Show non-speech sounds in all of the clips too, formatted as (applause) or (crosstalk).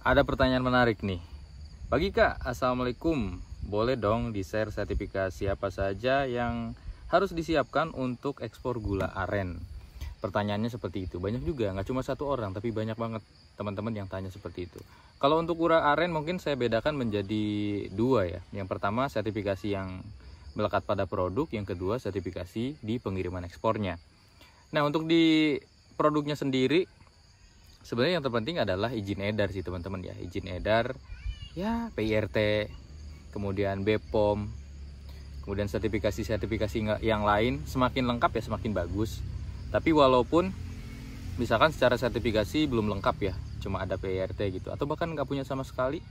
Ada pertanyaan menarik nih. bagi Kak, Assalamualaikum. Boleh dong di-share sertifikasi apa saja yang harus disiapkan untuk ekspor gula aren? Pertanyaannya seperti itu. Banyak juga, nggak cuma satu orang, tapi banyak banget teman-teman yang tanya seperti itu. Kalau untuk gula aren mungkin saya bedakan menjadi dua ya. Yang pertama sertifikasi yang melekat pada produk, yang kedua sertifikasi di pengiriman ekspornya. Nah, untuk di produknya sendiri sebenarnya yang terpenting adalah izin edar sih teman-teman ya izin edar ya PIRT kemudian BPOM kemudian sertifikasi-sertifikasi yang lain semakin lengkap ya semakin bagus tapi walaupun misalkan secara sertifikasi belum lengkap ya cuma ada PIRT gitu atau bahkan nggak punya sama sekali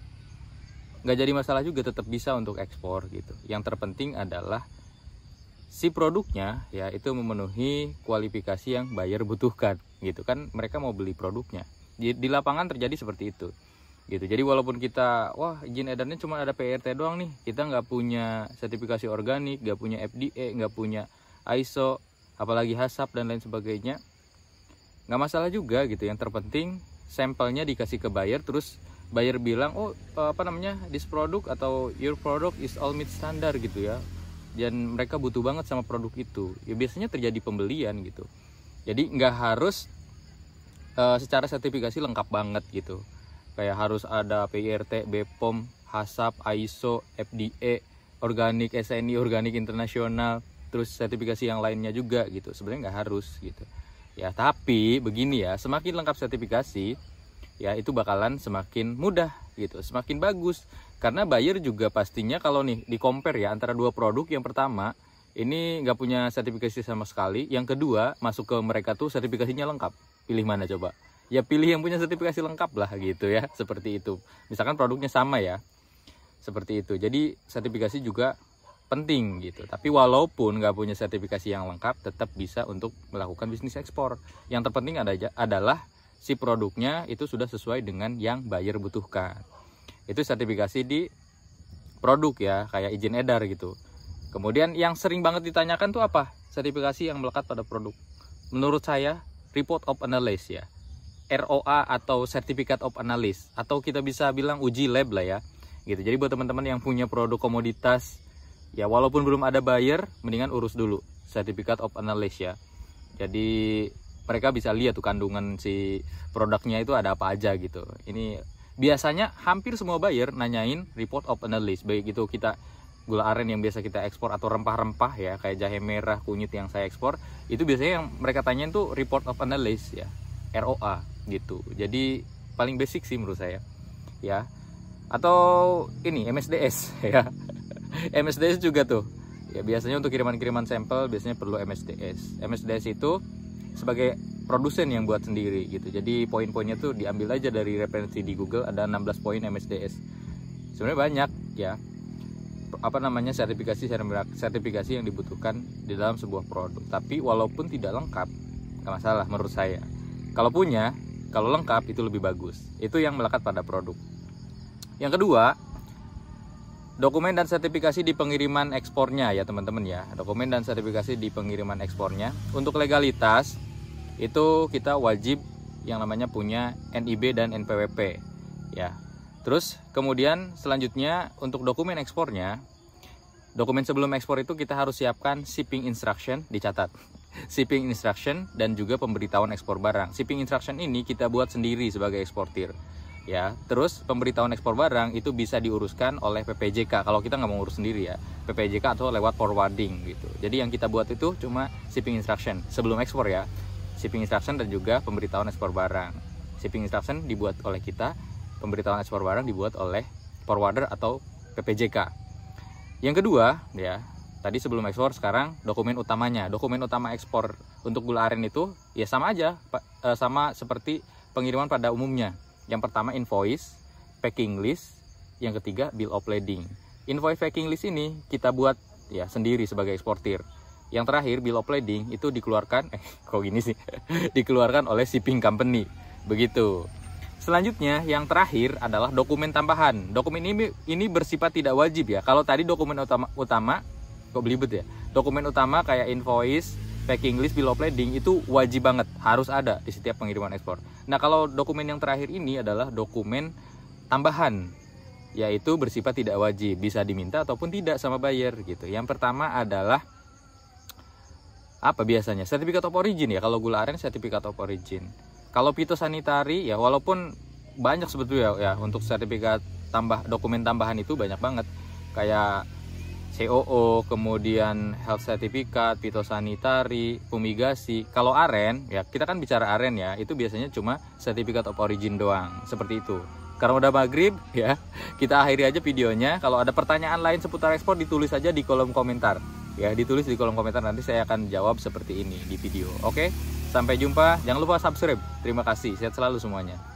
nggak jadi masalah juga tetap bisa untuk ekspor gitu yang terpenting adalah si produknya ya itu memenuhi kualifikasi yang buyer butuhkan gitu kan mereka mau beli produknya di, di lapangan terjadi seperti itu gitu jadi walaupun kita wah izin edarnya cuma ada PRT doang nih kita nggak punya sertifikasi organik nggak punya FDA nggak punya ISO apalagi HACCP dan lain sebagainya nggak masalah juga gitu yang terpenting sampelnya dikasih ke buyer terus buyer bilang oh apa namanya this product atau your product is all meet standard gitu ya dan mereka butuh banget sama produk itu ya biasanya terjadi pembelian gitu jadi nggak harus uh, secara sertifikasi lengkap banget gitu kayak harus ada PIRT, BPOM, HASAP, ISO, FDA, organik, SNI, organik internasional, terus sertifikasi yang lainnya juga gitu. Sebenarnya nggak harus gitu. Ya tapi begini ya, semakin lengkap sertifikasi, ya itu bakalan semakin mudah gitu, semakin bagus. Karena buyer juga pastinya kalau nih di compare ya antara dua produk yang pertama ini nggak punya sertifikasi sama sekali. Yang kedua masuk ke mereka tuh sertifikasinya lengkap. Pilih mana coba? Ya pilih yang punya sertifikasi lengkap lah gitu ya (laughs) seperti itu. Misalkan produknya sama ya seperti itu. Jadi sertifikasi juga penting gitu. Tapi walaupun nggak punya sertifikasi yang lengkap, tetap bisa untuk melakukan bisnis ekspor. Yang terpenting adalah si produknya itu sudah sesuai dengan yang buyer butuhkan itu sertifikasi di produk ya kayak izin edar gitu kemudian yang sering banget ditanyakan tuh apa sertifikasi yang melekat pada produk menurut saya report of analysis ya ROA atau sertifikat of Analysis atau kita bisa bilang uji lab lah ya gitu jadi buat teman-teman yang punya produk komoditas ya walaupun belum ada buyer mendingan urus dulu sertifikat of Analysis ya jadi mereka bisa lihat tuh kandungan si produknya itu ada apa aja gitu ini biasanya hampir semua buyer nanyain report of analyst baik itu kita gula aren yang biasa kita ekspor atau rempah-rempah ya kayak jahe merah kunyit yang saya ekspor itu biasanya yang mereka tanyain tuh report of analyst ya ROA gitu jadi paling basic sih menurut saya ya atau ini MSDS (laughs) ya MSDS juga tuh ya biasanya untuk kiriman-kiriman sampel biasanya perlu MSDS MSDS itu sebagai produsen yang buat sendiri gitu jadi poin-poinnya tuh diambil aja dari referensi di Google ada 16 poin MSDS sebenarnya banyak ya apa namanya sertifikasi sertifikasi yang dibutuhkan di dalam sebuah produk tapi walaupun tidak lengkap nggak masalah menurut saya kalau punya kalau lengkap itu lebih bagus itu yang melekat pada produk yang kedua dokumen dan sertifikasi di pengiriman ekspornya ya teman-teman ya dokumen dan sertifikasi di pengiriman ekspornya untuk legalitas itu kita wajib yang namanya punya NIB dan NPWP ya. Terus kemudian selanjutnya untuk dokumen ekspornya dokumen sebelum ekspor itu kita harus siapkan shipping instruction dicatat. (laughs) shipping instruction dan juga pemberitahuan ekspor barang. Shipping instruction ini kita buat sendiri sebagai eksportir. Ya, terus pemberitahuan ekspor barang itu bisa diuruskan oleh PPJK kalau kita nggak mau urus sendiri ya. PPJK atau lewat forwarding gitu. Jadi yang kita buat itu cuma shipping instruction sebelum ekspor ya shipping instruction dan juga pemberitahuan ekspor barang. Shipping instruction dibuat oleh kita, pemberitahuan ekspor barang dibuat oleh forwarder atau PPJK. Yang kedua, ya, tadi sebelum ekspor sekarang dokumen utamanya. Dokumen utama ekspor untuk gula aren itu ya sama aja, eh, sama seperti pengiriman pada umumnya. Yang pertama invoice, packing list, yang ketiga bill of lading. Invoice packing list ini kita buat ya sendiri sebagai eksportir. Yang terakhir bill of lading itu dikeluarkan (laughs) eh kok gini sih? (laughs) dikeluarkan oleh shipping company. Begitu. Selanjutnya yang terakhir adalah dokumen tambahan. Dokumen ini ini bersifat tidak wajib ya. Kalau tadi dokumen utama utama kok belibet ya. Dokumen utama kayak invoice, packing list, bill of lading itu wajib banget harus ada di setiap pengiriman ekspor. Nah kalau dokumen yang terakhir ini adalah dokumen tambahan yaitu bersifat tidak wajib bisa diminta ataupun tidak sama buyer gitu. Yang pertama adalah apa biasanya sertifikat of origin ya kalau gula aren sertifikat of origin kalau fitosanitari ya walaupun banyak sebetulnya ya untuk sertifikat tambah dokumen tambahan itu banyak banget kayak COO, kemudian health certificate, fitosanitari, fumigasi. Kalau aren, ya kita kan bicara aren ya, itu biasanya cuma sertifikat of origin doang, seperti itu. Karena udah maghrib, ya kita akhiri aja videonya. Kalau ada pertanyaan lain seputar ekspor, ditulis aja di kolom komentar ya ditulis di kolom komentar nanti saya akan jawab seperti ini di video oke sampai jumpa jangan lupa subscribe terima kasih sehat selalu semuanya